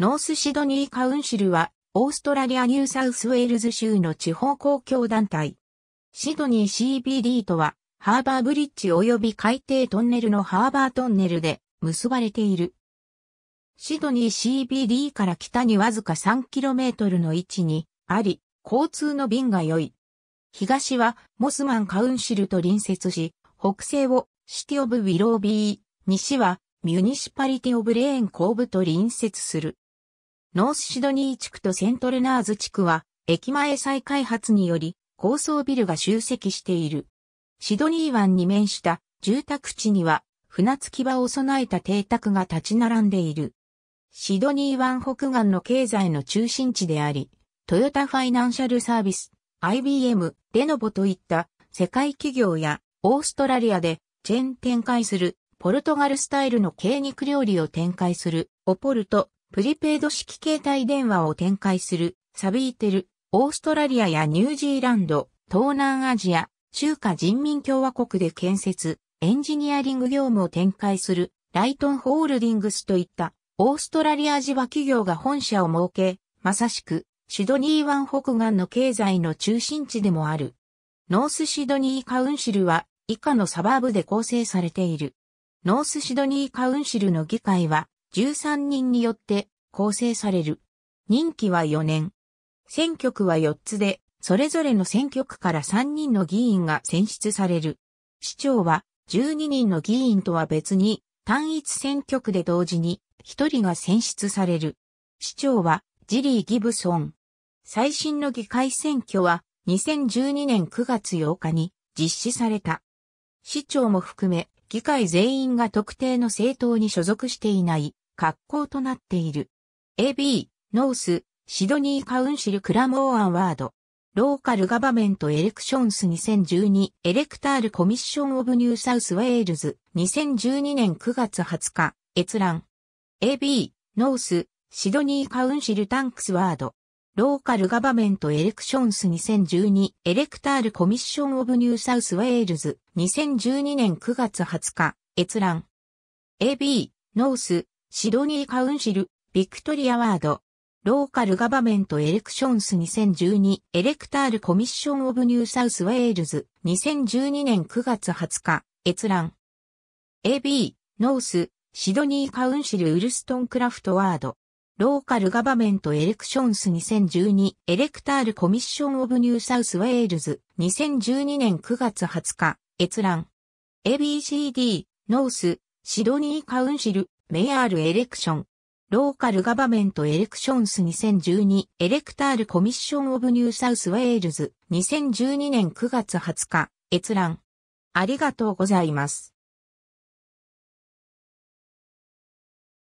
ノースシドニーカウンシルは、オーストラリア・ニューサウスウェールズ州の地方公共団体。シドニー CBD とは、ハーバーブリッジ及び海底トンネルのハーバートンネルで結ばれている。シドニー CBD から北にわずか 3km の位置にあり、交通の便が良い。東はモスマンカウンシルと隣接し、北西をシティオブ・ウィロービー、西はミュニシパリティオブ・レーン後部と隣接する。ノースシドニー地区とセントレナーズ地区は、駅前再開発により、高層ビルが集積している。シドニー湾に面した住宅地には、船着き場を備えた邸宅が立ち並んでいる。シドニー湾北岸の経済の中心地であり、トヨタファイナンシャルサービス、IBM、デノボといった世界企業やオーストラリアでチェーン展開するポルトガルスタイルの軽肉料理を展開するオポルトプリペイド式携帯電話を展開する、サビーテル、オーストラリアやニュージーランド、東南アジア、中華人民共和国で建設、エンジニアリング業務を展開する、ライトンホールディングスといった、オーストラリア地場企業が本社を設け、まさしく、シドニー湾北岸の経済の中心地でもある。ノースシドニーカウンシルは、以下のサバーブで構成されている。ノースシドニーカウンシルの議会は、13人によって構成される。任期は4年。選挙区は4つで、それぞれの選挙区から3人の議員が選出される。市長は12人の議員とは別に単一選挙区で同時に1人が選出される。市長はジリー・ギブソン。最新の議会選挙は2012年9月8日に実施された。市長も含め議会全員が特定の政党に所属していない格好となっている。AB、ノース、シドニーカウンシルクラモーアンワード。ローカルガバメントエレクションス2012エレクタールコミッションオブニューサウスウェールズ2012年9月20日閲覧 AB ノースシドニーカウンシルタンクスワードローカルガバメントエレクションス2012エレクタールコミッションオブニューサウスウェールズ2012年9月20日閲覧 AB ノースシドニーカウンシル、ビクトリアワード、ローカルガバメントエレクションス2012エレクタールコミッションオブニューサウスウェールズ2012年9月20日閲覧 AB ノースシドニーカウンシルウルストンクラフトワードローカルガバメントエレクションス2012エレクタールコミッションオブニューサウスウェールズ2012年9月20日閲覧 ABCD ノースシドニーカウンシルメアールエレクション。ローカルガバメントエレクションス2012エレクタールコミッションオブニューサウスウェールズ2012年9月20日閲覧。ありがとうございます。